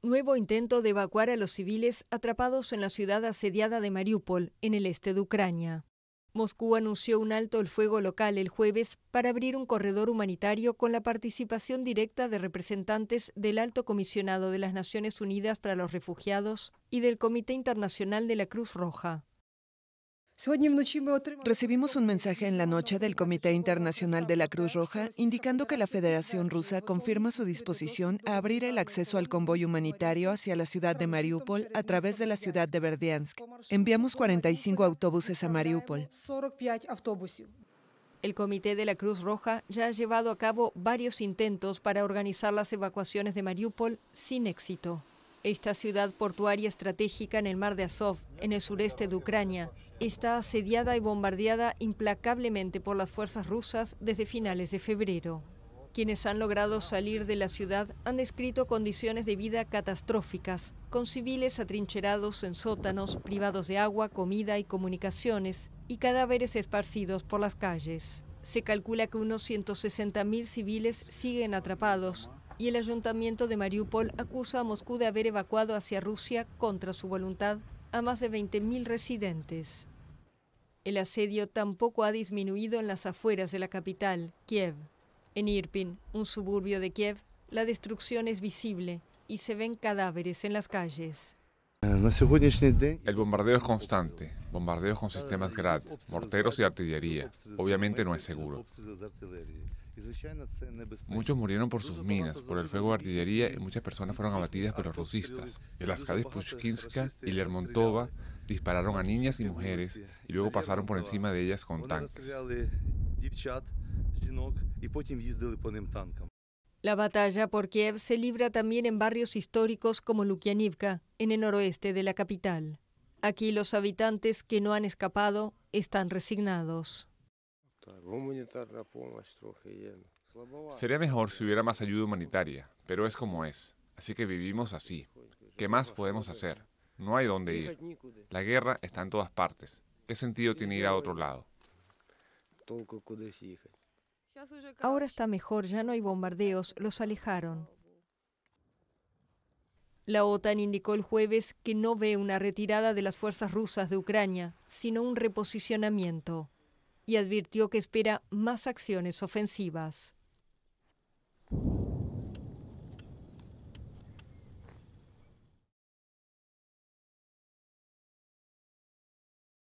Nuevo intento de evacuar a los civiles atrapados en la ciudad asediada de Mariupol, en el este de Ucrania. Moscú anunció un alto el fuego local el jueves para abrir un corredor humanitario con la participación directa de representantes del Alto Comisionado de las Naciones Unidas para los Refugiados y del Comité Internacional de la Cruz Roja. Recibimos un mensaje en la noche del Comité Internacional de la Cruz Roja indicando que la Federación Rusa confirma su disposición a abrir el acceso al convoy humanitario hacia la ciudad de Mariupol a través de la ciudad de Verdiansk. Enviamos 45 autobuses a Mariupol. El Comité de la Cruz Roja ya ha llevado a cabo varios intentos para organizar las evacuaciones de Mariupol sin éxito. Esta ciudad portuaria estratégica en el mar de Azov, en el sureste de Ucrania, está asediada y bombardeada implacablemente por las fuerzas rusas desde finales de febrero. Quienes han logrado salir de la ciudad han descrito condiciones de vida catastróficas, con civiles atrincherados en sótanos, privados de agua, comida y comunicaciones, y cadáveres esparcidos por las calles. Se calcula que unos 160.000 civiles siguen atrapados y el ayuntamiento de Mariupol acusa a Moscú de haber evacuado hacia Rusia contra su voluntad a más de 20.000 residentes. El asedio tampoco ha disminuido en las afueras de la capital, Kiev. En Irpin, un suburbio de Kiev, la destrucción es visible y se ven cadáveres en las calles. El bombardeo es constante, bombardeos con sistemas Grad, morteros y artillería. Obviamente no es seguro. Muchos murieron por sus minas, por el fuego de artillería y muchas personas fueron abatidas por los rusistas. En las Pushkinska y este, Lermontova este, este, dispararon a niñas y mujeres y luego pasaron por encima de ellas con tanques. La batalla por Kiev se libra también en barrios históricos como Lukianivka, en el noroeste de la capital. Aquí los habitantes que no han escapado están resignados. Sería mejor si hubiera más ayuda humanitaria, pero es como es. Así que vivimos así. ¿Qué más podemos hacer? No hay dónde ir. La guerra está en todas partes. ¿Qué sentido tiene ir a otro lado? Ahora está mejor, ya no hay bombardeos, los alejaron. La OTAN indicó el jueves que no ve una retirada de las fuerzas rusas de Ucrania, sino un reposicionamiento y advirtió que espera más acciones ofensivas.